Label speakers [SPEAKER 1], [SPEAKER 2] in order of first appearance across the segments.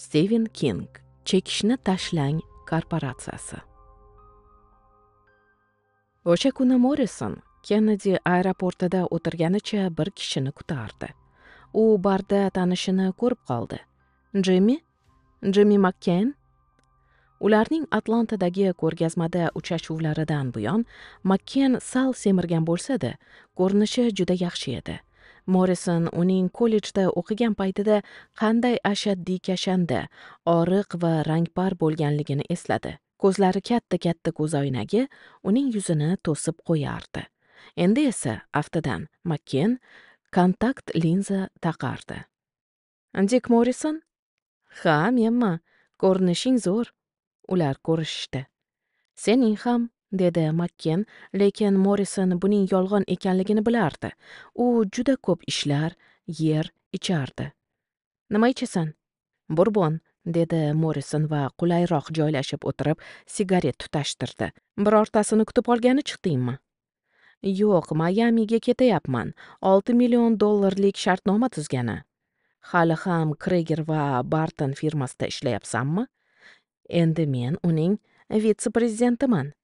[SPEAKER 1] Steven King chekishni tashlang korporatsiyasi o'sha kuni morrison kennedi aeroportida o'tirganicha bir kishini kutardi u barda tanishini ko'rib qoldi Джимми? jimmi makkayn ularning atlantadagi ko'rgazmada uchrashuvlaridan buyon makken sal semirgan bo'lsa da ko'rinishi juda yaxshi edi morrison uning kollejda o'qigan paytida qanday ashaddiy kashanda oriq va rangpar bo'lganligini esladi ko'zlari katta katta ko'zoynagi uning yuzini to'sib qo'yardi endi esa aftidan Macken kontakt linza taqardi dik morrison ha menman ko'rinishing zo'r ular ko'rishishdi sening ham dedi Makken, lekin morrison buning yolg'on ekanligini bilardi u juda ko'p ishlar yer ichardi nima ichasan Bourbon, dedi morrison va qulayroq joylashib o'tirib sigaret tutashtirdi birortasini kutib olgani chiqdingmi yo'q mayamiga ketayapman 6 million dollarlik shartnoma tuzgani hali ham kreger va barton firmasida ishlayapsanmi endi men uning vitse prezidentiman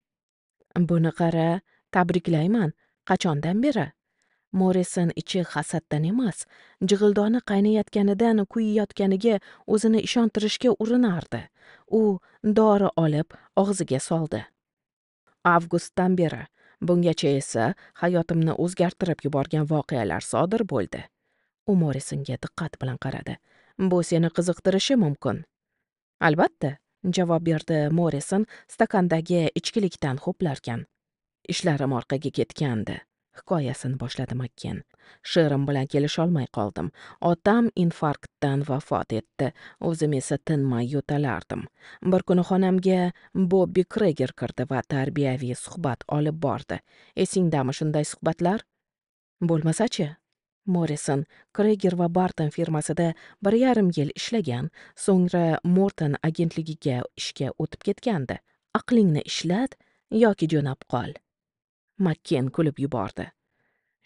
[SPEAKER 1] buni qara tabriklayman qachondan beri morrison ichi hasaddan emas jig'ildoni qaynayotganidan kuyiyotganiga o'zini ishontirishga urinardi u dori olib og'ziga soldi avgustdan beri bungacha esa hayotimni o'zgartirib yuborgan voqealar sodir bo'ldi u morrisonga diqqat bilan qaradi bu seni qiziqtirishi mumkin albatta javob berdi morrison stakandagi ichkilikdan ho'plarkan ishlarim orqaga ketgandi hikoyasini boshladi makken sherim bilan kelisholmay qoldim otam infarktdan vafot etdi o'zim esa tinmay yo'talardim bir kuni xonamga bobbi kreger kirdi va tarbiyaviy suhbat olib bordi esingdami shunday suhbatlar bo'lmasachi Morrison Kreger va Barton firmasida 1,5 yil ishlagan, so'ngra Morton agentligiga ishga o'tib ketgandi. Aqlingni ishlat yoki jo'nab qol. Makken kulib yubordi.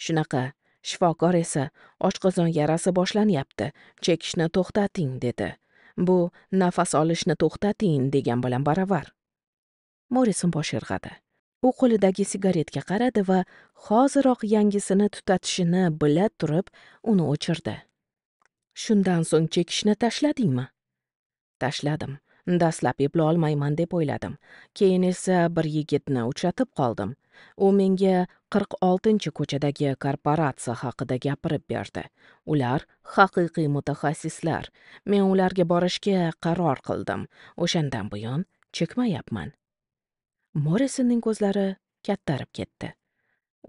[SPEAKER 1] Shunaqa, shifokor esa oshqozon yarasi boshlanyapti, chekishni to'xtating dedi. Bu nafas olishni to'xtating degan bilan baravar. Morrison bosh irg'adi. u qo'lidagi sigaretga qaradi va hoziroq yangisini tutatishini bila turib uni o'chirdi shundan so'ng chekishni tashladingmi tashladim dastlab epla olmayman deb o'yladim keyin esa bir yigitni uchratib qoldim u menga qirq oltinchi ko'chadagi korporatsiya haqida gapirib berdi ular haqiqiy mutaxassislar men ularga borishga qaror qildim o'shandan buyon chekmayapman Morrisonning ko'zlari kattarib ketdi.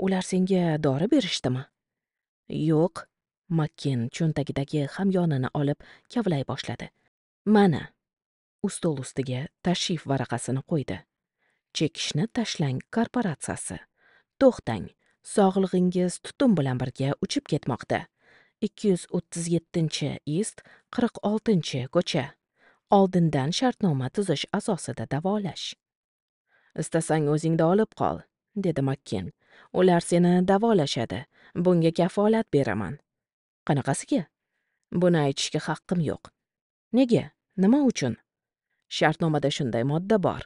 [SPEAKER 1] Ular senga dori berishdimi? Yo'q, Makkin cho'ntagidagi hamyonini olib kavlay boshladi. Mana, u stol ustiga tashrif varaqasini qo'ydi. Chekishni tashlang korporatsiyasi. To'xtang, sog'lig'ingiz tutun bilan birga uchib ketmoqda. 237 ist 46 ko'cha. Oldindan shartnoma tuzish asosida davolash. istasang o'zingda olib qol dedi makkin ular seni davolashadi bunga kafolat beraman qanaqasiga buni aytishga haqqim yo'q nega nima uchun shartnomada shunday modda bor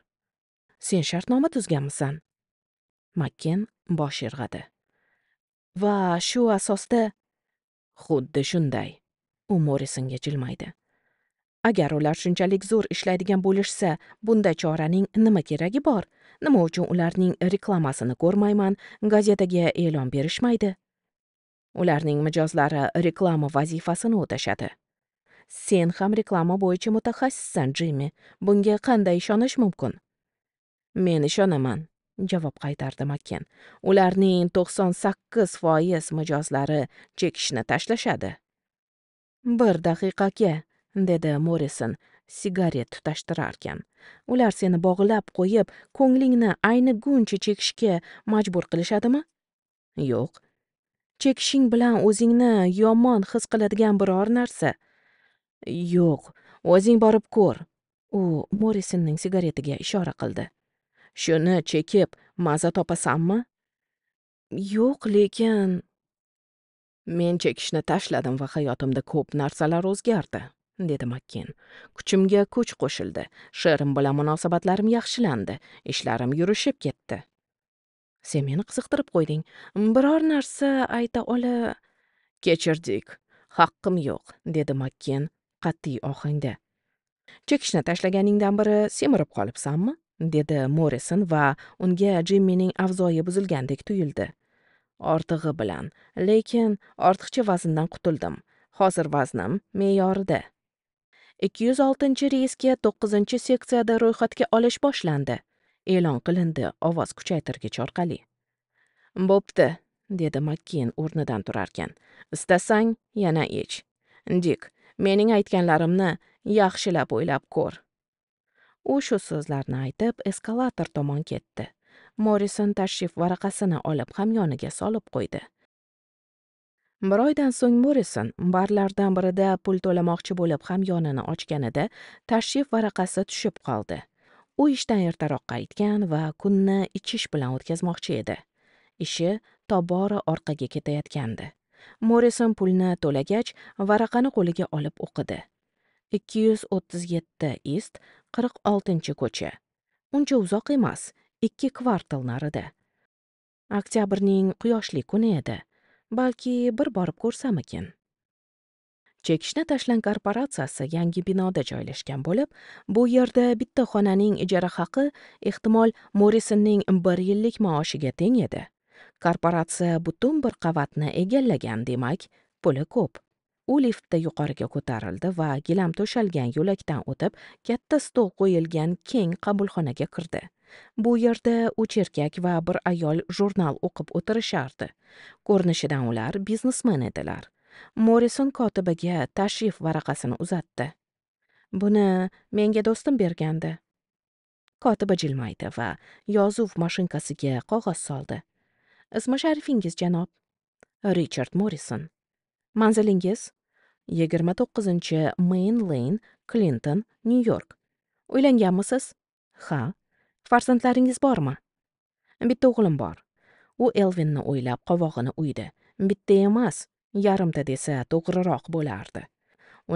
[SPEAKER 1] sen shartnoma tuzganmisan makkin bosh irg'adi va shu asosda xuddi shunday u morisonga jilmaydi agar ular shunchalik zo'r ishlaydigan bo'lishsa bunda choraning nima keragi bor nima uchun ularning reklamasini ko'rmayman gazetaga e'lon berishmaydi ularning mijozlari reklama vazifasini o'tashadi sen ham reklama bo'yicha mutaxassissan jimmi bunga qanday ishonish mumkin men ishonaman javob qaytardi makken ularning to'qson sakkiz foiz mijozlari chekishni tashlashadi bir daqiqaga dedi morrison sigaret tutashtirarkan ular seni bog'lab qo'yib ko'nglingni ayniguncha chekishga majbur qilishadimi yo'q chekishing bilan o'zingni yomon his qiladigan biror narsa yo'q o'zing borib ko'r u morrisonning sigaretiga ishora qildi shuni chekib maza topasanmi yo'q lekin men chekishni tashladim va hayotimda ko'p narsalar o'zgardi dedi makkin kuchimga kuch qo'shildi sherim bilan munosabatlarim yaxshilandi ishlarim yurishib ketdi sen meni qiziqtirib qo'yding biror narsa ayta ola kechirdik haqqim yo'q dedi makkin qat'iy ohangda chekishni tashlaganingdan beri semirib qolibsanmi dedi morrison va unga jimmining avzoyi buzilgandek tuyuldi ortig'i bilan lekin ortiqcha vazndan qutuldim hozir vaznim me'yorida 206 reysga 9 seksiyada ro'yxatga olish boshlandi. E'lon qilindi ovoz kuchaytirgich orqali. Bo'pti, dedi Makkin o'rnidan turarkan. Istasang, yana ich. Dik, mening aytganlarimni yaxshilab o'ylab ko'r. U shu so'zlarni aytib, eskalator tomon ketdi. Morrison tashrif varaqasini olib hamyoniga solib qo'ydi. bir oydan so'ng morrison barlardan birida pul to'lamoqchi bo'lib hamyonini ochganida tashrif varaqasi tushib qoldi u ishdan ertaroq qaytgan va kunni ichish bilan o'tkazmoqchi edi ishi tobora orqaga ketayotgandi morrison pulni to'lagach varaqani qo'liga olib o'qidi 237 ist 46 ko'cha uncha uzoq emas ikki kvartal narida oktyabrning quyoshli kuni edi balki bir borib ko'rsamikin chekishni tashlan korporatsiyasi yangi binoda joylashgan bo'lib bu yerda bitta xonaning ijara haqi ehtimol morisonning bir yillik maoshiga teng edi korporatsiya butun bir qavatni egallagan demak puli ko'p u liftda yuqoriga ko'tarildi va gilam to'shalgan yo'lakdan o'tib katta stol qo'yilgan keng qabulxonaga kirdi Bu yerda uch erkak va bir ayol jurnal o'qib o'tirishardi. Ko'rinishidan ular biznesmen edilar. Morrison kotibiga tashrif varaqasini uzatdi. Buni menga do'stim bergandi. Kotiba jilmaydi va yozuv mashinkasiga qog'oz soldi. Ismi sharifingiz janob? Richard Morrison. Manzilingiz? yigirma to'qqizinchi Main Lane, Clinton, Nyu-York. Uylanganmisiz? Ha. farzandlaringiz bormi bitta o'g'lim bor u elvinni o'ylab qovog'ini uydi bitta emas yarimta desa to'g'riroq bo'lardi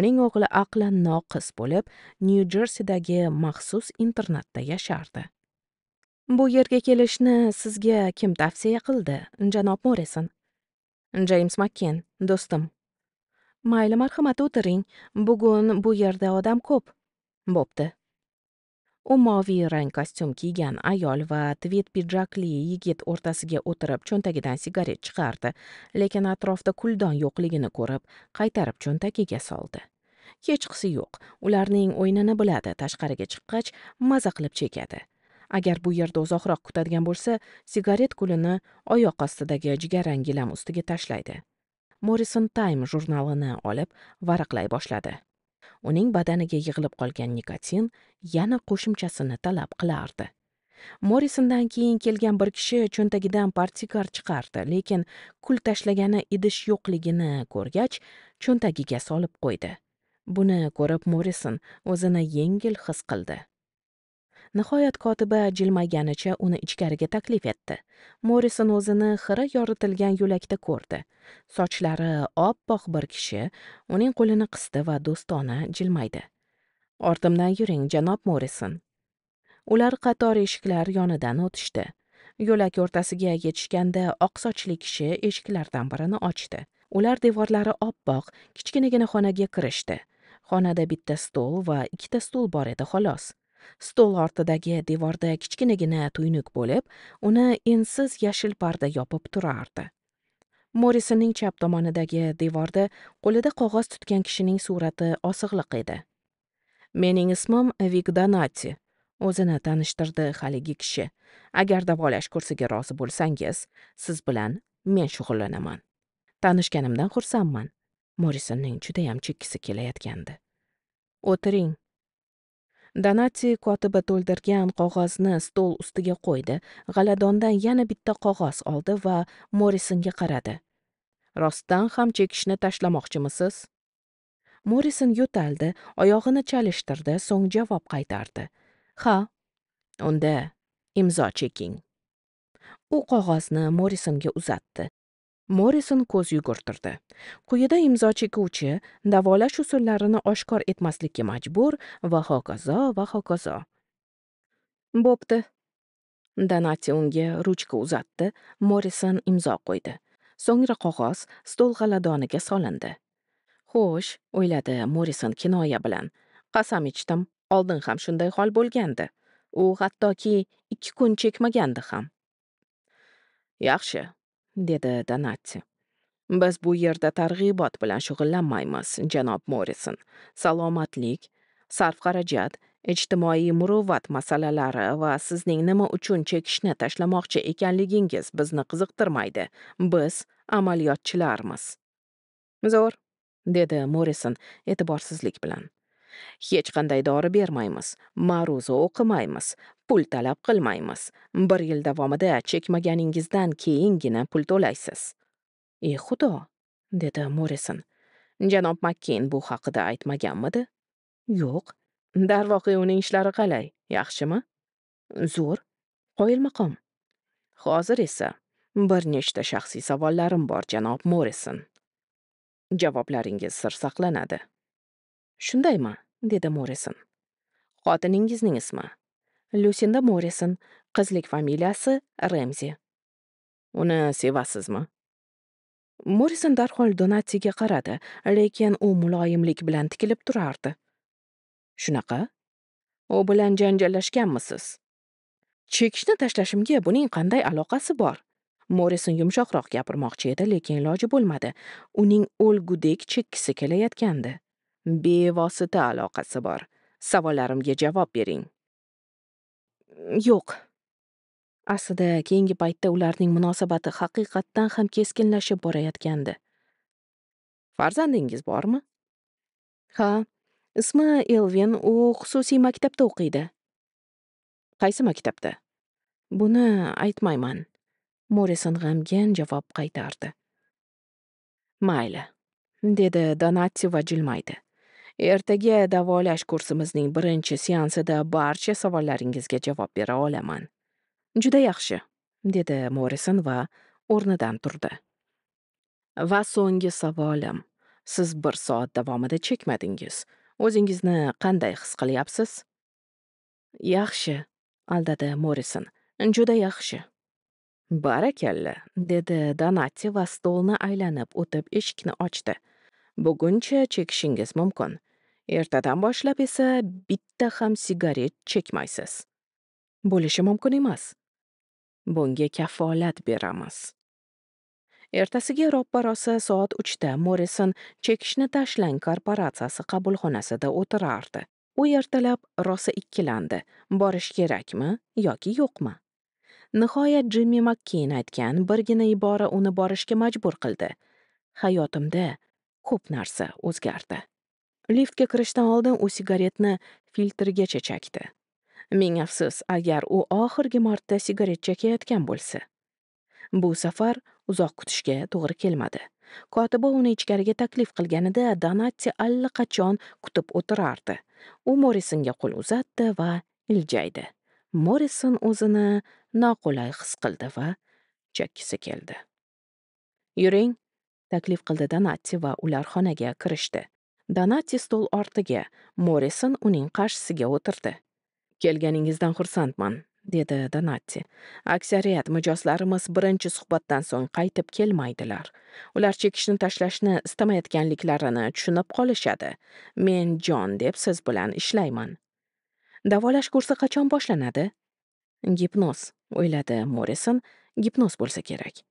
[SPEAKER 1] uning o'g'li aqlan noqis bo'lib nyu jersidagi maxsus internatda yashardi bu yerga kelishni sizga kim tavsiya qildi janob morrison jeyms makken do'stim mayli marhamat o'tiring bugun bu yerda odam ko'p bo'pti u moviy rang kostyum kiygan ayol va tvet pidjakli yigit o'rtasiga o'tirib cho'ntagidan sigaret chiqardi lekin atrofda kuldon yo'qligini ko'rib qaytarib cho'ntagiga soldi hechqisi yo'q ularning o'yinini biladi tashqariga chiqqach maza qilib chekadi agar bu yerda uzoqroq kutadigan bo'lsa sigaret kulini oyoq ostidagi jigarrang gilam ustiga tashlaydi morrison time jurnalini olib varaqlay boshladi uning badaniga yig'ilib qolgan nikotin yana qo'shimchasini talab qilardi morisondan keyin kelgan bir kishi cho'ntagidan partikar chiqardi lekin kul tashlagani idish yo'qligini ko'rgach cho'ntagiga solib qo'ydi buni ko'rib morrison o'zini yengil his qildi nihoyat kotiba jilmayganicha uni ichkariga taklif etdi morrison o'zini xira yoritilgan yo'lakda ko'rdi sochlari oppoq bir kishi uning qo'lini qisdi va do'stona jilmaydi ortimdan yuring janob morrison ular qator eshiklar yonidan o'tishdi yo'lak o'rtasiga yetishganda oq sochli kishi eshiklardan birini ochdi ular devorlari oppoq kichkinagina xonaga kirishdi xonada bitta stol va ikkita stul bor edi xolos stol ortidagi devorda kichkinagina tuynuk bo'lib uni ensiz yashil parda yopib turardi morisonning chap tomonidagi devorda qo'lida qog'oz tutgan kishining surati osig'liq edi mening ismim vik donati o'zini tanishtirdi haligi kishi agar davolash kursiga rozi bo'lsangiz siz bilan men shug'ullanaman tanishganimdan xursandman morisonning judayam chekkisi kelayotgandi o'tiring donati kotiba to'ldirgan qog'ozni stol ustiga qo'ydi g'aladondan yana bitta qog'oz oldi va Morrisonga qaradi rostdan ham chekishni tashlamoqchimisiz Morrison yo'taldi oyog'ini chalishtirdi so'ng javob qaytardi ha unda imzo cheking u qog'ozni Morrisonga uzatdi Morrison ko'z yugurtirdi. Quyida imzo chekuvchi davolash usullarini oshkor etmaslikka majbur va hokazo va hokazo. Bo'pti. Donati unga ruchka uzatdi, Morrison imzo qo'ydi. So'ngra qog'oz stol g'aladoniga solindi. Xo'sh, o'yladi Morrison kinoya bilan. Qasam ichdim, oldin ham shunday hol bo'lgandi. U hattoki ikki kun chekmagandi ham. Yaxshi, dedi Donatti. Biz bu yerda targ'ibot bilan shug'ullanmaymiz, janob Morrison. Salomatlik, sarf-xarajat, ijtimoiy muruvvat masalalari va sizning nima uchun chekishni tashlamoqchi ekanligingiz bizni qiziqtirmaydi. Biz amaliyotchilarmiz. Zo'r, dedi Morrison e'tiborsizlik bilan. Hech qanday dori bermaymiz, ma'ruza o'qimaymiz, pul talab qilmaymiz. Bir yil davomida chekmaganingizdan keyingina pul to'laysiz. E xudo, dedi Morrison. Janob Makkeyn bu haqida aytmaganmidi? Yo'q. Darvoqe uning ishlari qalay, yaxshimi? Zo'r. Qoyilmaqom. Hozir esa bir nechta shaxsiy savollarim bor, janob Morrison. Javoblaringiz sir saqlanadi. Shundaymi? dedi Morrison. Xotiningizning ismi? Lucinda Morrison, qizlik familiyasi Ramsey. Uni sevasizmi? Morrison darhol Donatiga qaradi, lekin u muloyimlik bilan tikilib turardi. Shunaqa? U bilan janjallashganmisiz? Chekishni tashlashimga buning qanday aloqasi bor? Morrison yumshoqroq gapirmoqchi edi, lekin iloji bo'lmadi. Uning o'lgudek chekkisi kelayotgandi. bevosita aloqasi bor. Savollarimga javob bering. Yo'q. Aslida keyingi paytda ularning munosabati haqiqatdan ham keskinlashib borayotgandi. Farzandingiz bormi? Ha, ismi Elvin, u xususiy maktabda o'qiydi. Qaysi maktabda? Buni aytmayman. Morrison g'amgin javob qaytardi. Mayli, dedi Donati va jilmaydi. Ertaga davolash kursimizning birinchi seansida barcha savollaringizga javob bera olaman. Juda yaxshi, dedi Morrison va o'rnidan turdi. Va so'nggi savolim. Siz bir soat davomida chekmadingiz. O'zingizni qanday his qilyapsiz? Yaxshi, aldadi Morrison. Juda yaxshi. Barakalla, dedi Donati va stolni aylanib o'tib eshikni ochdi. Buguncha chekishingiz mumkin. ertadan boshlab esa bitta ham sigaret chekmaysiz bo'lishi mumkin emas bunga kafolat beramiz ertasiga roppa rosa soat uchda morrison chekishni tashlang korporatsiyasi qabulxonasida o'tirardi u ertalab rosa ikkilandi borish kerakmi yoki yo'qmi nihoyat jimmi makkeyn aytgan birgina ibora uni borishga majbur qildi hayotimda ko'p narsa o'zgardi liftga kirishdan oldin u sigaretni filtrgacha chakdi ming afsus agar u oxirgi marta sigaret chekayotgan bo'lsa bu safar uzoq kutishga to'g'ri kelmadi kotiba uni ichkariga taklif qilganida donatti allaqachon kutib o'tirardi u morisonga qo'l uzatdi va iljaydi morison o'zini noqulay his qildi va chakkisi keldi yuring taklif qildi donatti va ular xonaga kirishdi donati stol ortiga morrison uning qarshisiga o'tirdi kelganingizdan xursandman dedi donati aksariyat mijozlarimiz birinchi suhbatdan so'ng qaytib kelmaydilar ular chekishni tashlashni istamayotganliklarini tushunib qolishadi men jon deb siz bilan ishlayman davolash kursi qachon boshlanadi gipnoz o'yladi morrison gipnoz bo'lsa kerak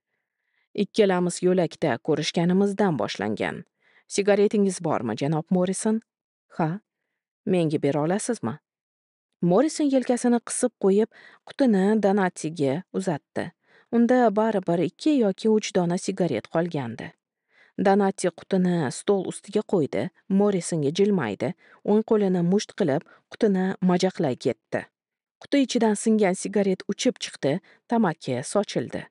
[SPEAKER 1] ikkalamiz yo'lakda ko'rishganimizdan boshlangan Sigaretingiz bormi, janob Morrison? Ha. Menga bera olasizmi? Morrison yelkasini qisib qo'yib, qutini Donatiga uzatdi. Unda baribir ikki yoki uch dona sigaret qolgandi. Donati qutini stol ustiga qo'ydi, Morrisonga jilmaydi, o'ng qo'lini musht qilib, qutini majaqlay ketdi. Quti ichidan singan sigaret uchib chiqdi, tamaki sochildi.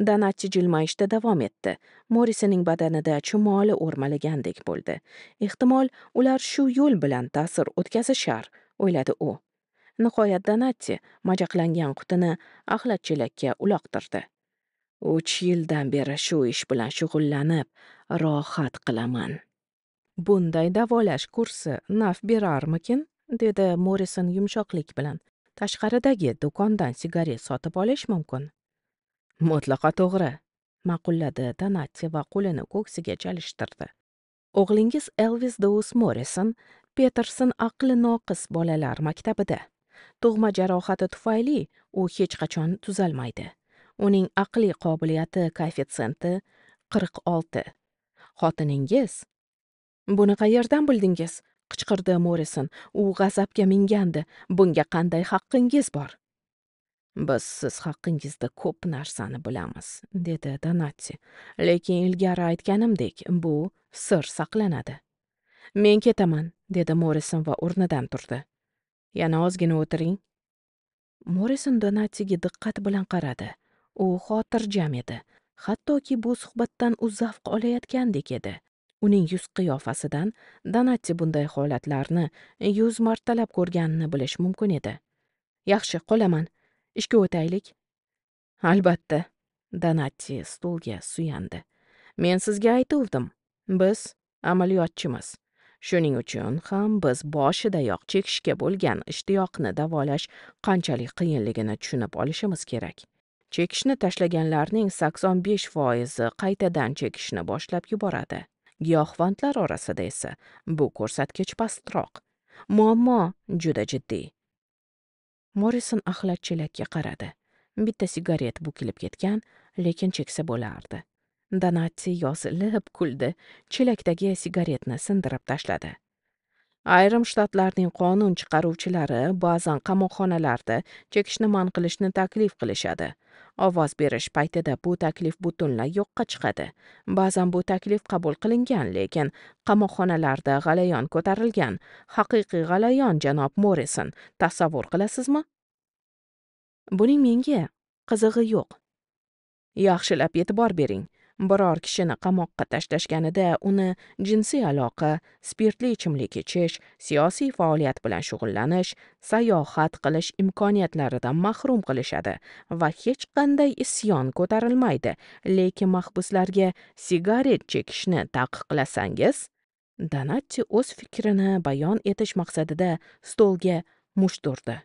[SPEAKER 1] Donatchi jilmayishda davom etdi. morisining badanida chumoli o'rmalagandek bo'ldi. Ehtimol, ular shu yo'l bilan ta'sir o'tkazishar, o'yladi u. Nihoyat Donatti majaqlangan qutini axlat chelakka uloqtirdi. Uch yildan beri shu ish bilan shug'ullanib, rohat qilaman. Bunday davolash kursi naf berarmikin? dedi Morrison yumshoqlik bilan. Tashqaridagi do'kondan sigaret sotib olish mumkin. Mutlaqo to'g'ri, ma'qulladi tanatti va qo'lini ko'ksiga chalishtirdi. O'g'lingiz Elvis dous Morrison Peterson aqli noqis bolalar maktabida. Tug'ma jarohati tufayli u hech qachon tuzalmaydi. Uning aqliy qobiliyati qirq 46. Xotiningiz Buni qayerdan bildingiz? qichqirdi Morrison. U g'azabga mingandi. Bunga qanday haqqingiz bor? biz siz haqingizda ko'p narsani bilamiz dedi donatti lekin ilgari aytganimdek bu sir saqlanadi men ketaman dedi morrison va o'rnidan turdi yana ozgina o'tiring morrison donatiga diqqat bilan qaradi u xotirjam edi hattoki bu suhbatdan u zavq olayotgandek edi uning yuz qiyofasidan donatti bunday holatlarni yuz martalab ko'rganini bilish mumkin edi yaxshi qolaman ishga o'taylik albatta donatti stulga suyandi men sizga aytuvdim biz amaliyotchimiz shuning uchun ham biz boshidayoq chekishga bo'lgan ishtiyoqni davolash qanchalik qiyinligini tushunib olishimiz kerak chekishni tashlaganlarning 85 foizi qaytadan chekishni boshlab yuboradi giyohvandlar orasida esa bu ko'rsatkich pastroq muammo juda jiddiy morrison axlat chelakka qaradi bitta sigaret bukilib ketgan lekin cheksa bo'lardi donatti yosilib kuldi chelakdagi sigaretni sindirib tashladi ayrim shtatlarning qonun chiqaruvchilari ba'zan qamoqxonalarda chekishni man qilishni taklif qilishadi ovoz berish paytida bu taklif butunlay yo'qqa chiqadi ba'zan bu taklif qabul qilingan lekin qamoqxonalarda g'alayon ko'tarilgan haqiqiy g'alayon janob morrison tasavvur qilasizmi buning menga qizig'i yo'q yaxshilab e'tibor bering biror kishini qamoqqa tashlashganida uni jinsiy aloqa spirtli ichimlik ichish siyosiy faoliyat bilan shug'ullanish sayohat qilish imkoniyatlaridan mahrum qilishadi va hech qanday isyon ko'tarilmaydi lekin mahbuslarga sigaret chekishni taqiqlasangiz donatti o'z fikrini bayon etish maqsadida stolga musht urdi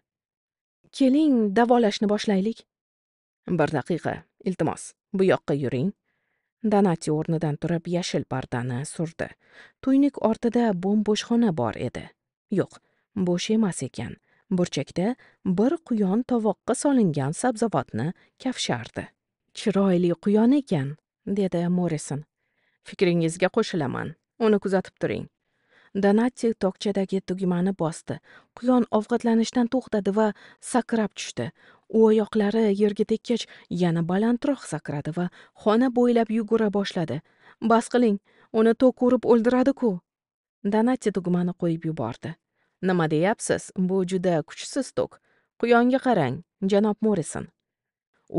[SPEAKER 1] keling davolashni boshlaylik bir daqiqa iltimos bu yoqqa yuring Donati o'rnidan turib yashil pardani surdi. Tuynik ortida bo'mbo'sh xona bor edi. Yo'q, bo'sh emas ekan. Burchakda bir quyon tovoqqa solingan sabzavotni kafshardi. Chiroyli quyon ekan, dedi Morrison. Fikringizga qo'shilaman. Uni kuzatib turing. Donati tokchadagi tugmani bosdi. Quyon ovqatlanishdan to'xtadi va sakrab tushdi. u oyoqlari yerga tekkach yana balandroq sakradi va xona bo'ylab yugura boshladi bas qiling uni tok urib o'ldiradi-ku. Danatti tugmani qo'yib yubordi nima deyapsiz bu juda kuchsiz tok quyonga qarang janob morrison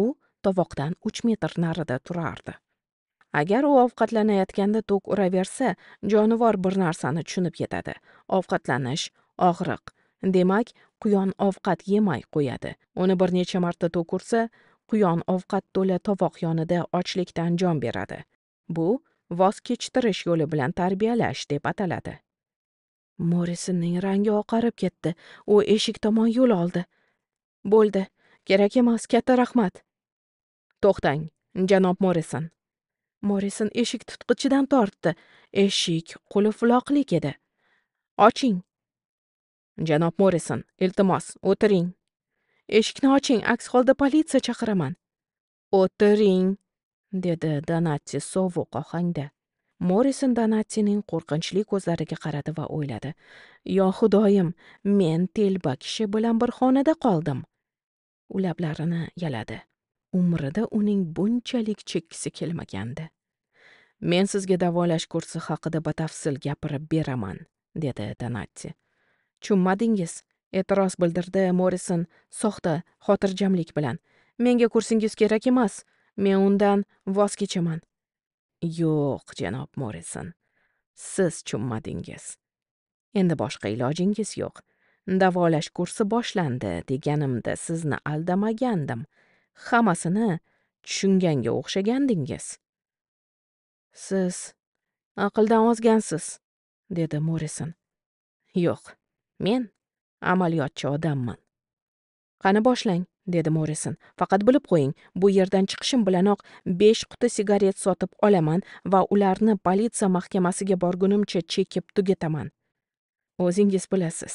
[SPEAKER 1] u tovoqdan 3 metr narida turardi agar u ovqatlanayotganda tok uraversa jonivor bir narsani tushunib yetadi ovqatlanish og'riq demak quyon ovqat yemay qo'yadi uni bir necha marta to'kursa quyon ovqat to'la tovoq yonida ochlikdan jon beradi bu voz kechtirish yo'li bilan tarbiyalash deb ataladi morisonning rangi oqarib ketdi u eshik tomon yo'l oldi bo'ldi kerak emas katta rahmat to'xtang janob morison morison eshik tutqichidan tortdi eshik qulfloqlik edi oching janob morrison iltimos o'tiring eshikni oching aks holda politsiya chaqiraman o'tiring dedi donatti sovuq ohangda morrison donattining qo'rqinchli ko'zlariga qaradi va o'yladi yo xudoyim men telba kishi bilan bir xonada qoldim u lablarini yaladi umrida uning bunchalik chekkisi kelmagandi men sizga davolash kursi haqida batafsil gapirib beraman dedi donatti tushunmadingiz e'tiroz bildirdi morrison soxta xotirjamlik bilan menga kursingiz kerak emas men undan voz kechaman yo'q janob morrison siz tushunmadingiz endi boshqa ilojingiz yo'q davolash kursi boshlandi deganimda sizni aldamagandim hammasini tushunganga o'xshagandingiz siz aqldan ozgansiz dedi morrison yo'q men amaliyotchi odamman qani boshlang dedi morrison faqat bilib qo'ying bu yerdan chiqishim bilanoq besh quti sigaret sotib olaman va ularni politsiya mahkamasiga borgunimcha chekib tugataman o'zingiz bilasiz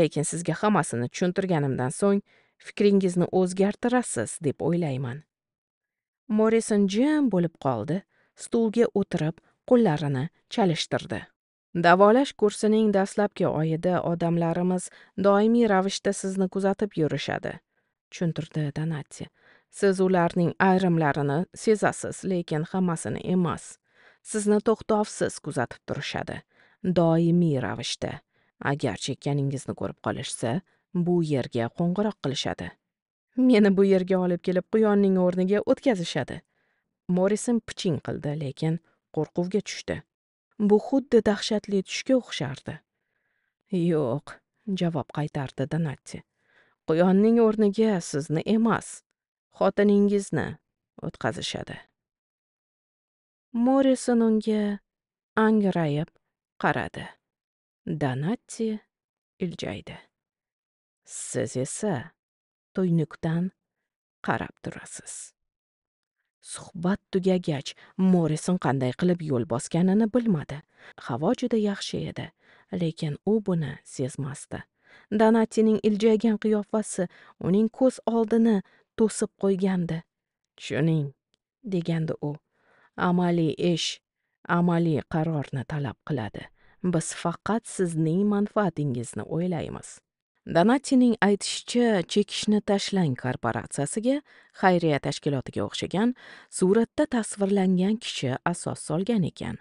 [SPEAKER 1] lekin sizga hammasini tushuntirganimdan so'ng fikringizni o'zgartirasiz deb o'ylayman morrison jim bo'lib qoldi stulga o'tirib qo'llarini chalishtirdi davolash kursining dastlabki oyida odamlarimiz doimiy ravishda sizni kuzatib yurishadi tushuntirdi donati siz ularning ayrimlarini sezasiz lekin hammasini emas sizni to'xtovsiz kuzatib turishadi doimiy ravishda agar chekkaningizni ko'rib qolishsa bu yerga qo'ng'iroq qilishadi meni bu yerga olib kelib quyonning o'rniga o'tkazishadi morrison piching qildi lekin qo'rquvga tushdi Bu xuddi dahshatli tushga o'xshardi. Yo'q, javob qaytardi Donatti. Quyonning o'rniga sizni emas, xotiningizni o'tkazishadi. Morrison unga angrayib qaradi. Donatti iljaydi. Siz esa tuynukdan qarab turasiz. suhbat tugagach morrison qanday qilib yo'l bosganini bilmadi havo juda yaxshi edi lekin u buni sezmasdi donatining iljaygan qiyofasi uning ko'z oldini to'sib qo'ygandi tushuning degandi u amaliy ish amaliy qarorni talab qiladi biz faqat sizning manfaatingizni o'ylaymiz donatining aytishicha chekishni tashlang korporatsiyasiga xayriya tashkilotiga o'xshagan suratda tasvirlangan kishi asos solgan ekan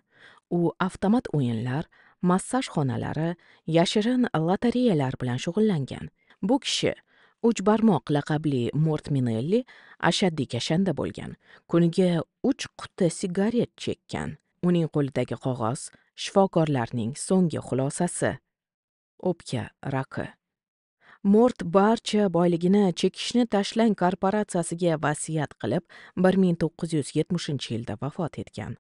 [SPEAKER 1] u avtomat o'yinlar massaj xonalari yashirin lotereyalar bilan shug'ullangan bu kishi uch barmoq laqabli mort minelli ashaddiy kashanda bo'lgan kuniga uch quti sigaret chekkan uning qo'lidagi qog'oz shifokorlarning so'nggi xulosasi o'pka raki mort barcha boyligini chekishni tashlang korporatsiyasiga vasiyat qilib 1970 yilda vafot etgan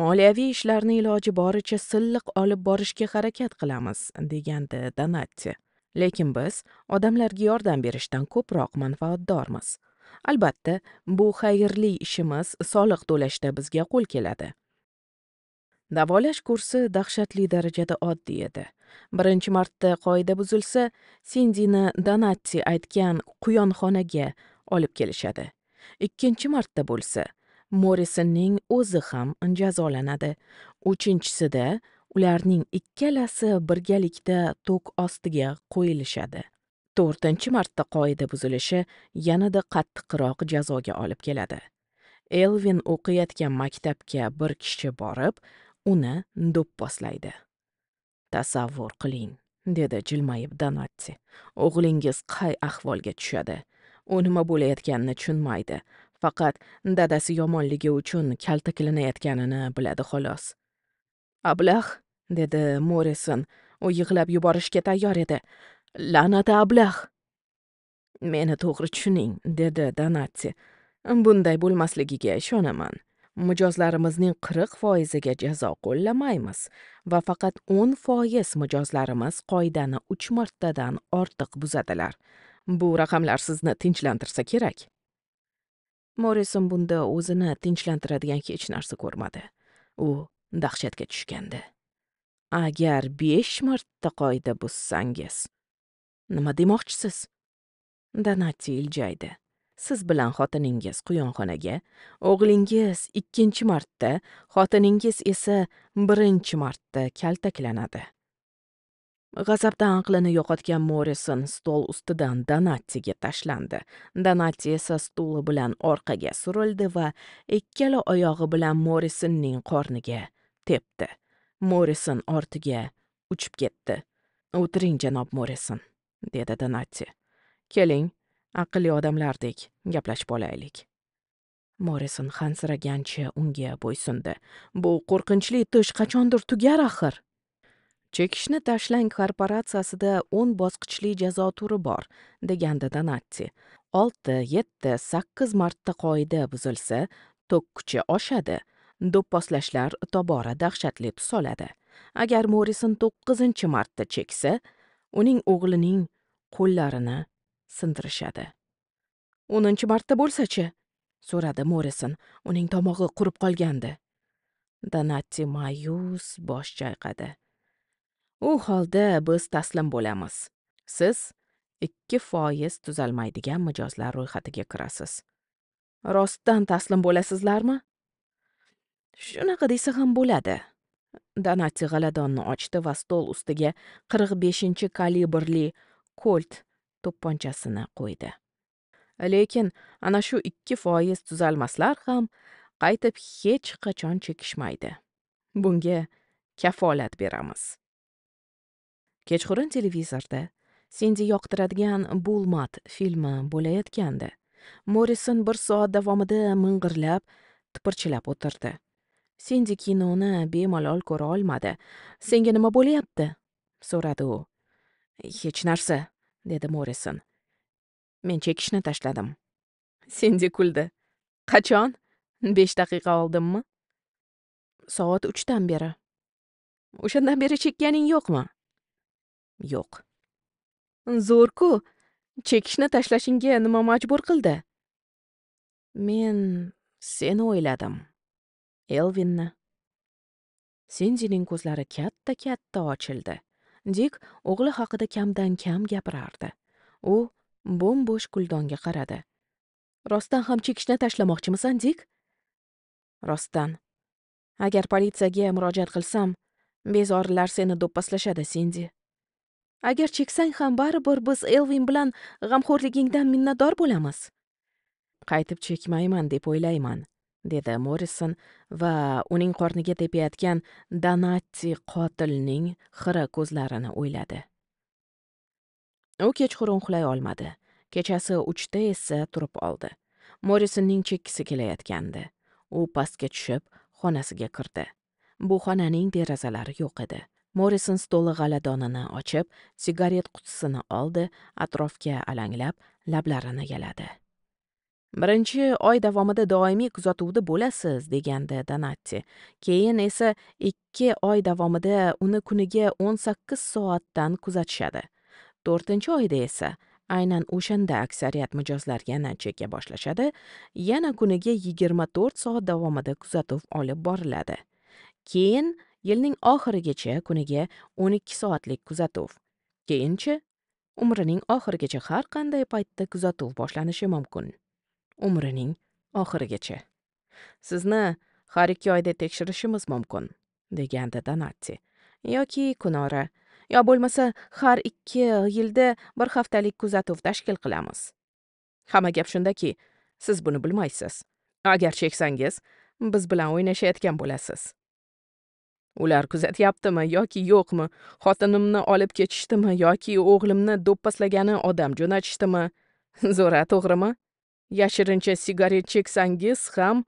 [SPEAKER 1] moliyaviy ishlarni iloji boricha silliq olib borishga harakat qilamiz degandi donatti lekin biz odamlarga yordam berishdan ko'proq manfaatdormiz albatta bu xayrli ishimiz soliq to'lashda bizga qo'l keladi davolash kursi dahshatli darajada oddiy edi birinchi marta qoida buzilsa sindini donatti aytgan quyonxonaga olib kelishadi ikkinchi marta bo'lsa morisonning o'zi ham jazolanadi uchinchisida ularning ikkalasi birgalikda to'k ostiga qo'yilishadi to'rtinchi marta qoida buzilishi yanada qattiqroq jazoga olib keladi elvin o'qiyotgan maktabga bir kishi borib uni do'pposlaydi tasavvur qiling dedi jilmayib donatti o'g'lingiz qay ahvolga tushadi u nima bo'layotganini tushunmaydi faqat dadasi yomonligi uchun kaltaklanayotganini biladi xolos ablah dedi morrison u yig'lab yuborishga tayyor edi la'nati ablah meni to'g'ri tushuning dedi donatti bunday bo'lmasligiga ishonaman mijozlarimizning 40 foiziga jazo qo'llamaymiz va faqat 10 foiz mijozlarimiz qoidani 3 martadan ortiq buzadilar bu raqamlar sizni tinchlantirsa kerak morrison bunda o'zini tinchlantiradigan hech narsa ko'rmadi u dahshatga tushgandi agar 5 marta qoida buzsangiz nima demoqchisiz Donati iljaydi siz bilan xotiningiz quyonxonaga o'g'lingiz ikkinchi martda, xotiningiz esa birinchi martda kaltaklanadi g'azabdan aqlini yo'qotgan morrison stol ustidan Donatiga tashlandi Donati esa stuli bilan orqaga surildi va ikkala oyog'i bilan morrisonning qorniga tepdi morrison ortiga uchib ketdi o'tiring janob morrison dedi Donati. keling aqlli odamlardek gaplashib olaylik morison hansiragancha unga bo'ysundi bu qo'rqinchli tush qachondir tugar axir chekishni tashlang korporatsiyasida o'n bosqichli jazo turi bor degandi donatti olti yetti sakkiz marta qoida buzilsa kuchi oshadi do'pposlashlar tobora dahshatli tus oladi agar morison to'qqizinchi marta cheksa uning o'g'lining qo'llarini sindirishadi o'ninchi marta bo'lsachi so'radi morrison uning tomog'i qurib qolgandi donatti mayus bosh uh, chayqadi u holda biz taslim bo'lamiz siz ikki foiz tuzalmaydigan mijozlar ro'yxatiga kirasiz rostdan taslim bo'lasizlarmi shunaqa desa ham bo'ladi donatti g'aladonni ochdi va stol ustiga qirq beshinchi kalibrli kolt to'pponchasini qo'ydi lekin ana shu ikki foiz tuzalmaslar ham qaytib hech qachon chekishmaydi bunga kafolat beramiz kechqurun televizorda senga yoqtiradigan bulmat filmi bo'layotgandi morrison bir soat davomida ming'irlab tipirchilab o'tirdi sendi kinoni bemalol ko'ra olmadi senga nima bo'lyapti so'radi u hech narsa dedi morrison men chekishni tashladim sendi kuldi qachon besh daqiqa oldinmi soat uchdan beri o'shandan beri chekkaning yo'qmi yo'q zo'rku chekishni tashlashingga nima majbur qildi men seni o'yladim elvinni senzining ko'zlari katta katta ochildi dik o'g'li haqida kamdan kam gapirardi u bo'm bo'sh guldonga qaradi rostdan ham chekishni tashlamoqchimisan dik rostdan agar politsiyaga murojaat qilsam bezorilar seni do'pposlashadi sendi agar cheksang ham baribir biz elvin bilan g'amxo'rligingdan minnatdor bo'lamiz qaytib chekmayman deb o'ylayman dedi morrison va uning qorniga tepayotgan donatti qotilning xira ko'zlarini o'yladi u kechqurun uxlay olmadi kechasi uchda esa turib oldi morrisonning chekkisi kelayotgandi u pastga tushib xonasiga kirdi bu xonaning derazalari yo'q edi morrison stoli g'aladonini ochib sigaret qutisini oldi atrofga alanglab lablarini yaladi birinchi oy davomida doimiy kuzatuvda bo'lasiz degandi donatti keyin esa ikki oy davomida uni kuniga o'n sakkiz soatdan kuzatishadi to'rtinchi oyda esa aynan o'shanda aksariyat mijozlar yana cheka boshlashadi yana kuniga yigirma to'rt soat davomida kuzatuv olib boriladi keyin yilning oxirigacha kuniga o'n ikki soatlik kuzatuv keyinchi umrining oxirigacha har qanday paytda kuzatuv boshlanishi mumkin umrining oxirigacha sizni har ikki oyda tekshirishimiz mumkin degandi donatti yoki kunora yo bo'lmasa har ikki yilda bir haftalik kuzatuv tashkil qilamiz hamma gap shundaki siz buni bilmaysiz agar cheksangiz biz bilan o'ynashayotgan bo'lasiz ular kuzatyaptimi yoki yo'qmi xotinimni olib ketishdimi yoki o'g'limni do'ppaslagani odam jo'natishdimi zo'ra to'g'rimi Yashirincha sigaret cheksangiz ham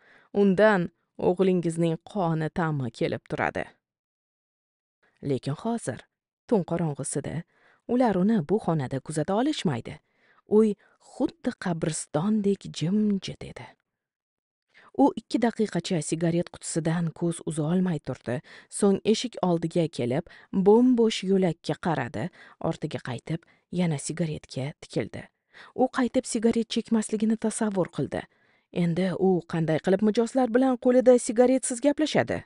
[SPEAKER 1] undan o'g'lingizning qoni ta'mi kelib turadi. Lekin hozir tun qorong'isida ular uni bu xonada kuzata olishmaydi. Uy xuddi qabristondek jimjit edi. U ikki daqiqacha sigaret qutisidan ko'z uza olmay turdi. So'ng eshik oldiga kelib, bo'm-bo'sh yo'lakka qaradi, ortiga qaytib, yana sigaretga tikildi. u qaytib sigaret chekmasligini tasavvur qildi endi u qanday qilib mijozlar bilan qo'lida sigaretsiz gaplashadi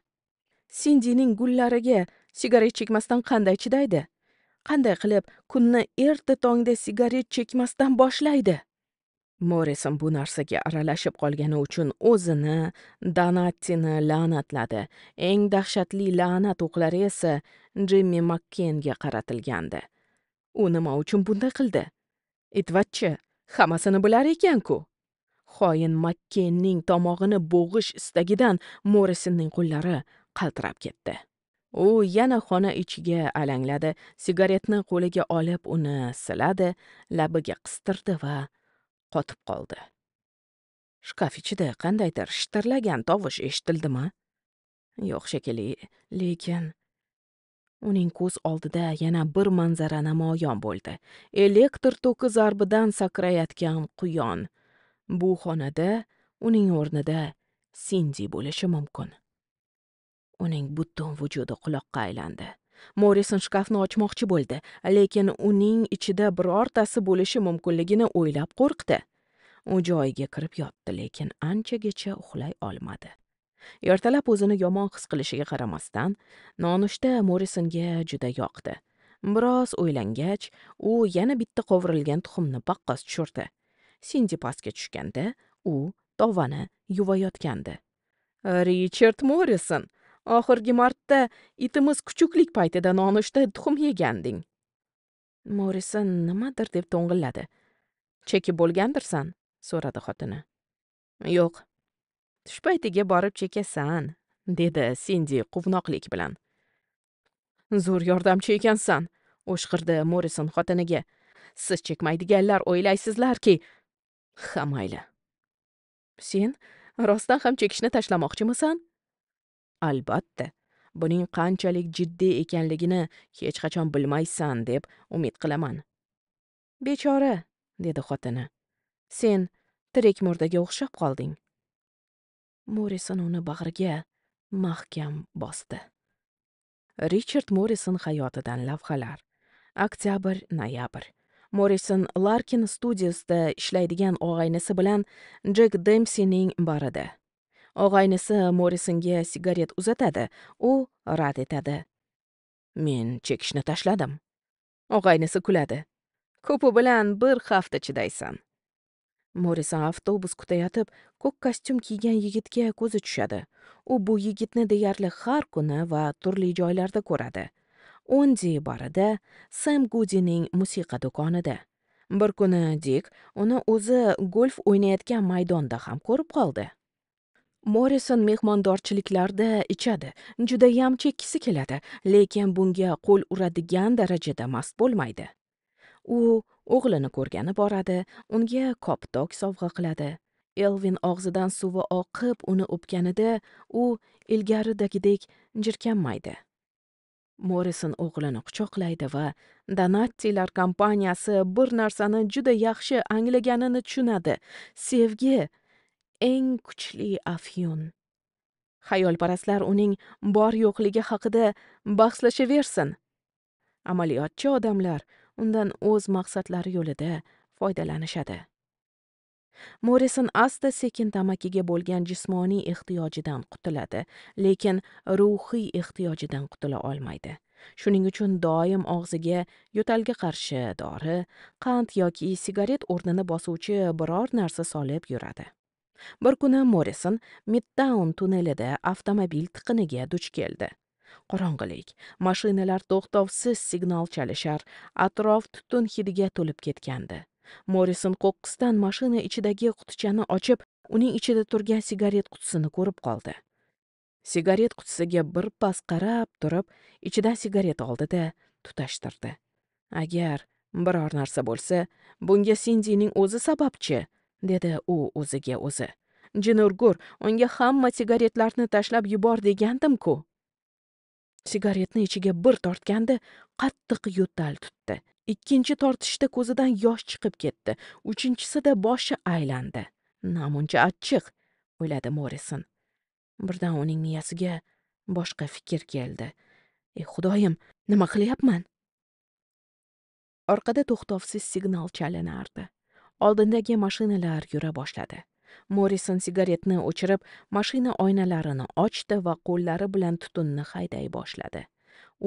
[SPEAKER 1] sindining gullariga sigaret chekmasdan qanday chidaydi qanday qilib kunni erta tongda sigaret chekmasdan boshlaydi morrison bu narsaga aralashib qolgani uchun o'zini donattini la'natladi eng dahshatli la'nat o'qlari esa jimmi makkenga qaratilgandi u nima uchun bunday qildi itvatchi hammasini bilar ekan-ku xoin makkenning tomog'ini bo'g'ish istagidan morisonning qo'llari qaltirab ketdi u yana xona ichiga alangladi sigaretni qo'liga olib uni siladi labiga qistirdi va qotib qoldi shkaf ichida qandaydir shitirlagan tovush eshitildimi yo'q shekilli lekin uning ko'z oldida yana bir manzara namoyon bo'ldi elektr toki zarbidan sakrayotgan quyon bu xonada uning o'rnida sindi bo'lishi mumkin uning butun vujudi quloqqa aylandi morrison shkafni ochmoqchi bo'ldi lekin uning ichida birortasi bo'lishi mumkinligini o'ylab qo'rqdi u joyiga kirib yotdi lekin anchagacha uxlay olmadi ertalab o'zini yomon his qilishiga qaramasdan nonushta morisonga juda yoqdi biroz o'ylangach u yana bitta qovurilgan tuxumni paqqos tushirdi sindi pastga tushganda u tovani yuvayotgandi richard morrison oxirgi marta itimiz kuchuklik paytida nonushta tuxum yeganding morrison nimadir deb to'ng'illadi chekib bo'lgandirsan so'radi xotini yo'q tush paytiga borib chekasan dedi sindi quvnoqlik bilan zo'r yordamchi ekansan o'shqirdi morrison xotiniga siz chekmaydiganlar o'ylaysizlarki ha mayli sen rostdan ham chekishni tashlamoqchimisan albatta buning qanchalik jiddiy ekanligini hech qachon bilmaysan deb umid qilaman bechora dedi xotini sen tirik murdaga o'xshab qolding morrison uni bag'riga mahkam bosdi richard morrison hayotidan lavhalar oktyabr noyabr morrison larkin studiyasida ishlaydigan og'aynisi bilan jek dempsining barida og'aynisi morrisonga sigaret uzatadi u rad etadi men chekishni tashladim og'aynisi kuladi ko'pi bilan bir hafta chidaysan morrison avtobus kutayotib ko'k kostyum kiygan yigitga ko'zi tushadi u bu yigitni deyarli har kuni va turli joylarda ko'radi ondi Сэм sam gudining musiqa do'konida bir kuni dik uni o'zi golf o'ynayotgan maydonda ham ko'rib qoldi morrison mehmondorchiliklarda ichadi judayam chekkisi keladi lekin bunga qo'l uradigan darajada mast bo'lmaydi u o'g'lini ko'rgani boradi unga koptok sovg'a qiladi elvin og'zidan suvi oqib uni o'pganida u ilgaridagidek jirkanmaydi morrison o'g'lini quchoqlaydi va donattilar kompaniyasi bir narsani juda yaxshi anglaganini tushunadi sevgi eng kuchli afyun xayolparastlar uning bor yo'qligi haqida bahslashaversin amaliyotchi odamlar undan o'z maqsadlari yo'lida foydalanishadi morison asta sekin tamakiga bo'lgan jismoniy ehtiyojidan qutuladi lekin ruhiy ehtiyojidan qutula olmaydi shuning uchun doim og'ziga yo'talga qarshi dori qand yoki sigaret o'rnini bosuvchi biror narsa solib yuradi bir kuni morison middaun tunnelida avtomobil tiqiniga duch keldi qorong'ilik mashinalar to'xtovsiz signal chalishar atrof tutun hidiga to'lib ketgandi morrison qo'qqisdan mashina ichidagi qutichani ochib uning ichida turgan sigaret qutisini ko'rib qoldi sigaret qutisiga bir pas qarab turib ichidan sigaret oldi da tutashtirdi agar biror narsa bo'lsa bunga sindining o'zi sababchi dedi u o'ziga o'zi jinurgur unga hamma sigaretlarni tashlab yubor degandim ku sigaretni ichiga bir tortganda qattiq yo'tal tutdi ikkinchi tortishda ko'zidan yosh chiqib ketdi uchinchisida boshi aylandi namuncha achchiq o'yladi morrison birdan uning miyasiga boshqa fikr keldi e xudoyim nima qilyapman orqada to'xtovsiz signal chalinardi oldindagi mashinalar yura boshladi morrison sigaretni o'chirib mashina oynalarini ochdi va qo'llari bilan tutunni hayday boshladi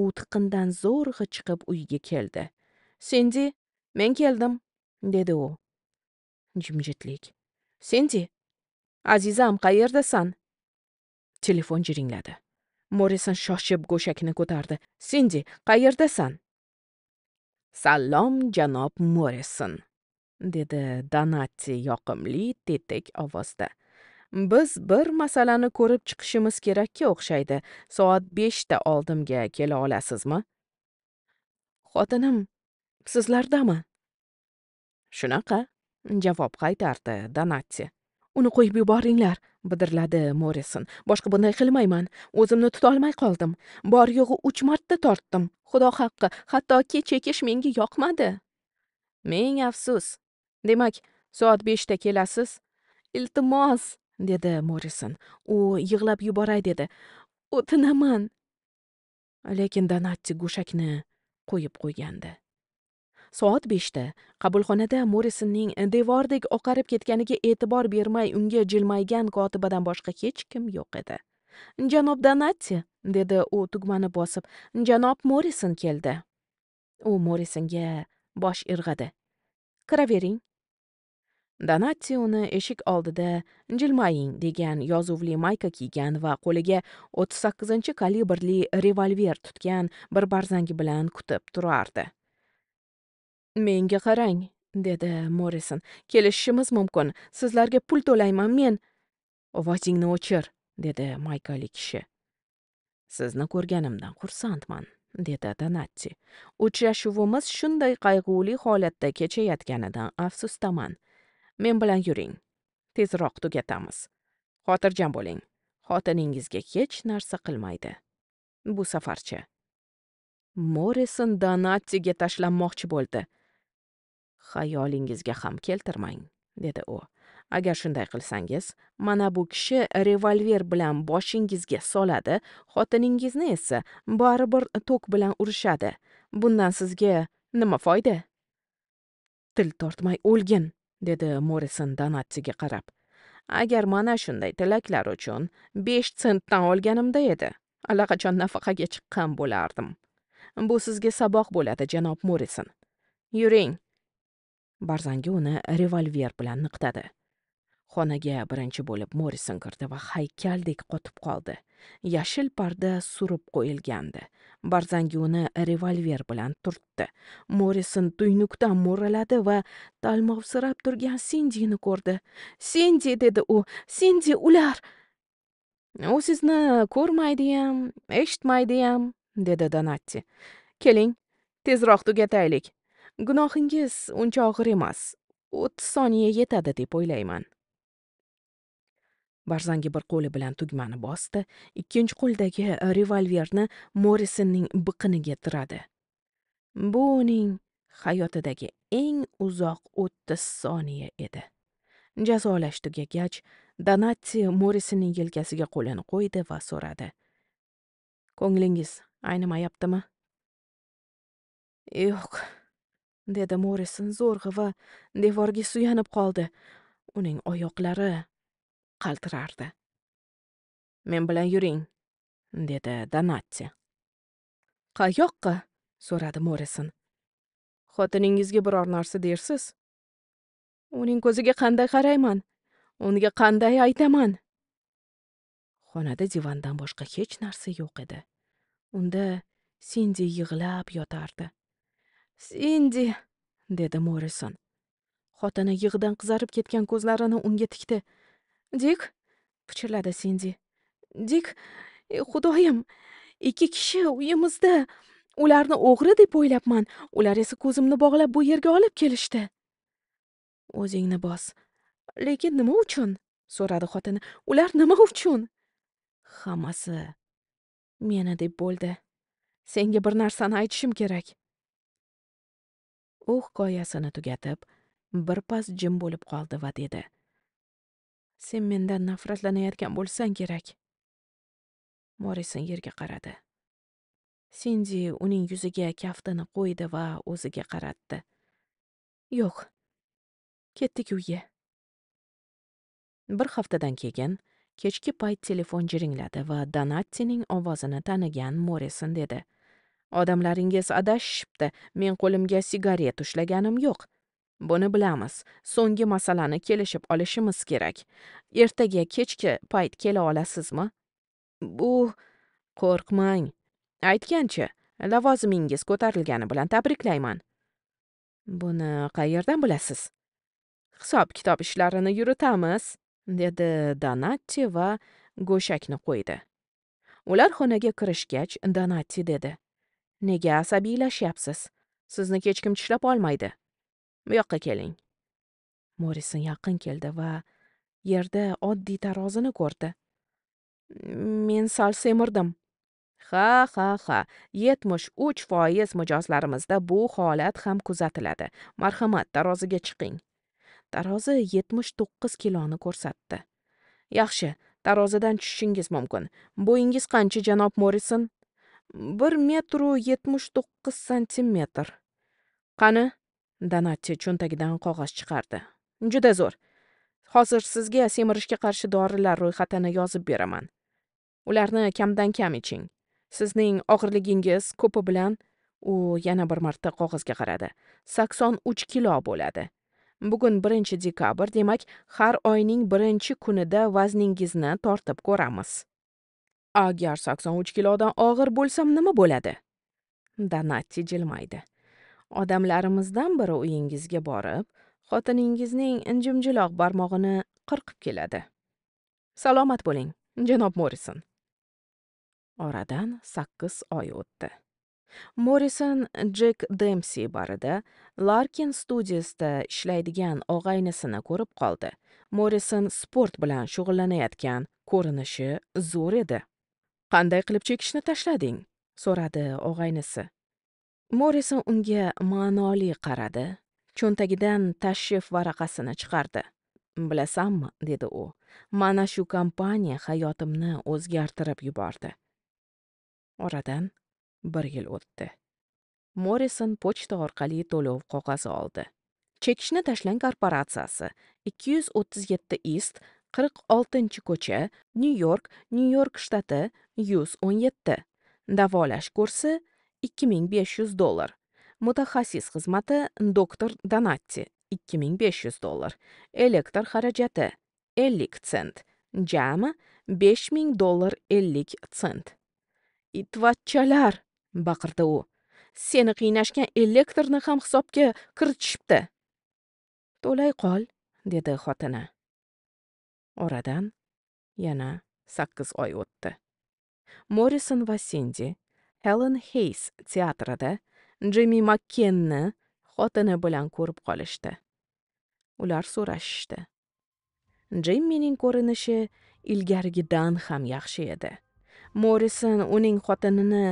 [SPEAKER 1] u tiqindan zo'rg'a chiqib uyga keldi sendi men keldim dedi u jimjitlik sendi azizam qayerdasan telefon jiringladi morrison shoshib go'shakni ko'tardi sendi qayerdasan salom janob morrison dedi Donatti yoqimli tetik ovozda. Biz bir masalani ko'rib chiqishimiz kerakka o'xshaydi. Soat 5 ta oldimga kela olasizmi? Xotinim, sizlardami? Shunaqa, javob qaytardi Donatti. Uni qo'yib yuboringlar, bidirladi Morrison. Boshqa bunday qilmayman. O'zimni tuta olmay qoldim. Bor yo'g'i 3 marta tortdim. Xudo haqqi, hatto kechekish menga yoqmadi. Ming afsus, demak soat beshda kelasiz iltimos dedi morrison u yig'lab yuboray dedi o'tinaman lekin donatti go'shakni qo'yib qo'ygandi soat beshda qabulxonada morrisonning devordek oqarib ketganiga e'tibor bermay unga jilmaygan kotibadan boshqa hech kim yo'q edi janob donatti dedi u tugmani bosib janob morrison keldi u morrisonga bosh irg'adi kiravering donatti uni eshik oldida jilmaying degan yozuvli mayka kiygan va qo'liga 38 kalibrli revolver tutgan bir barzangi bilan kutib turardi menga qarang dedi morrison kelishishimiz mumkin sizlarga pul to'layman men ovozingni o'chir dedi maykali kishi sizni ko'rganimdan xursandman dedi donatti uchrashuvimiz shunday qayg'uli holatda kechayotganidan afsusdaman men bilan yuring tezroq tugatamiz xotirjam bo'ling xotiningizga hech narsa qilmaydi bu safarcha morrison donatiga tashlanmoqchi bo'ldi xayolingizga ham keltirmang dedi u agar shunday qilsangiz mana bu kishi revolver bilan boshingizga soladi xotiningizni esa baribir tok bilan urishadi bundan sizga nima foyda til tortmay o'lgin dedi morrison donatsiga qarab agar mana shunday tilaklar uchun 5 sentdan olganimda edi allaqachon nafaqaga chiqqan bo'lardim bu sizga saboq bo'ladi janob morrison yuring Barzangi uni revolver bilan niqtadi xonaga birinchi bo'lib morrison kirdi va haykaldek qotib qoldi yashil parda surib qo'yilgandi barzangi uni revolver bilan turtdi morrison tuynukdan mo'raladi va talmovsirab turgan sindini ko'rdi sindi dedi u sindi ular u sizni ko'rmaydiyam eshitmaydiyam dedi donatti keling tezroq tugataylik gunohingiz uncha og'ir emas o'ttiz soniya yetadi deb o'ylayman barzangi bir qo'li bilan tugmani bosdi ikkinchi qo'lidagi e, revolverni morrisonning biqiniga tiradi bu uning hayotidagi eng uzoq o'ttiz soniya edi jazolash tugagach donatti morrisonning yelkasiga qo'lini qo'ydi va so'radi ko'nglingiz aynimayaptimi yo'q dedi morrison zo'rg'a va devorga suyanib qoldi uning oyoqlari qaltirardi men bilan yuring dedi donatti qayoqqa so'radi morrison xotiningizga biror narsa dersiz uning ko'ziga qanday qarayman unga qanday aytaman xonada divandan boshqa hech narsa yo'q edi unda sindi yig'lab yotardi sindi dedi morrison xotini yig'idan qizarib ketgan ko'zlarini unga tikdi dik pichirladi sindi dik xudoyim ikki kishi uyimizda ularni o'g'ri deb o'ylabman ular esa ko'zimni bog'lab bu yerga olib kelishdi o'zingni bos lekin nima uchun so'radi xotini ular nima uchun hammasi meni deb bo'ldi senga bir narsani aytishim kerak u hikoyasini tugatib birpas jim bo'lib qoldi va dedi sen mendan nafratlanayotgan bo'lsang kerak morison yerga qaradi sindi uning yuziga kaftini qo'ydi va o'ziga qaratdi yo'q ketdik uyga bir haftadan keyin kechki payt telefon jiringladi va donattining ovozini tanigan morison dedi odamlaringiz adashishibdi men qo'limga sigaret ushlaganim yo'q Buni bilamiz. So'nggi masalani kelishib olishimiz kerak. Ertaga kechki payt kela olasizmi? Bu qo'rqmang. Aytgancha, lavozimingiz ko'tarilgani bilan tabriklayman. Buni qayerdan bilasiz? Hisob-kitob ishlarini yuritamiz, dedi Donatti va go'shakni qo'ydi. Ular xonaga kirishgach, Donatti dedi: "Nega asabiylashyapsiz? Sizni kechkim tishlab olmaydi." bu yoqqa keling morrison yaqin keldi va yerda oddiy tarozini ko'rdi men sal semirdim ha ha ha yetmish uch foiz mijozlarimizda bu holat ham kuzatiladi marhamat taroziga chiqing tarozi yetmish to'qqiz kiloni ko'rsatdi yaxshi tarozidan tushishingiz mumkin bo'yingiz qancha janob morrison bir metru yetmish to'qqiz santimetr qani donatchi cho'ntagidan qog'oz chiqardi juda zo'r hozir sizga semirishga qarshi dorilar ro'yxatini yozib beraman ularni kamdan kam iching sizning og'irligingiz ko'pi bilan u yana bir marta qog'ozga qaradi sakson uch kilo bo'ladi bugun birinchi dekabr demak har oyning birinchi kunida vazningizni tortib ko'ramiz agar sakson uch kilodan og'ir bo'lsam nima bo'ladi donatti jilmaydi Odamlarimizdan biri uyingizga borib, xotiningizning injimjiloq barmog'ini qirqib keladi. Salomat bo'ling, janob Morrison. Oradan 8 oy o'tdi. Morrison Jack Dempsey barida Larkin studiyasida ishlaydigan og'aynisini ko'rib qoldi. Morrison sport bilan shug'ullanayotgan ko'rinishi zo'r edi. Qanday qilib chekishni tashlading? so'radi og'aynisi. morrison unga ma'noli qaradi cho'ntagidan tashrif varaqasini chiqardi bilasanmi dedi u mana shu kompaniya hayotimni o'zgartirib yubordi oradan bir yil o'tdi morrison pochta orqali to'lov qog'ozi oldi chekishni tashlang korporatsiyasi 237 East 46 ko'cha нью york нью york shtati 117 davolash kursi 2500 dollar. Mutaxassis xizmati doktor Donatti 2500 dollar. Elektr xarajati 50 sent. Jami 5000 dollar 50 sent. Itvachchalar, baqirdi u. Seni qiynashgan elektrni ham hisobga kiritishibdi. To'lay qol, dedi xotini. Oradan yana sakkiz oy o'tdi. Morrison va Sendi Helen Hayes teatrida Jimmy McKenna xotini bilan ko'rib qolishdi. Ular so'rashishdi. Jimmining ko'rinishi ilgarigidan ham yaxshi edi. Morrison uning xotinini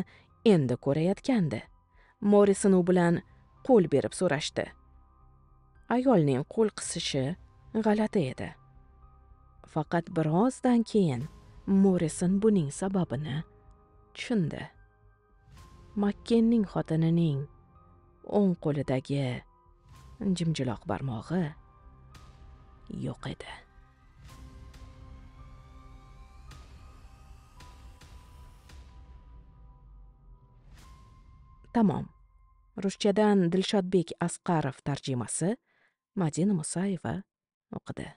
[SPEAKER 1] endi ko'rayotgandi. Morrison u bilan qo'l berib so'rashdi. Ayolning qo'l qisishi g'alati edi. Faqat birozdan keyin Morrison buning sababini tushundi. makkenning xotinining o'ng qo'lidagi jimjiloq barmog'i yo'q edi tamom ruschadan dilshodbek asqarov tarjimasi madina musayeva o'qidi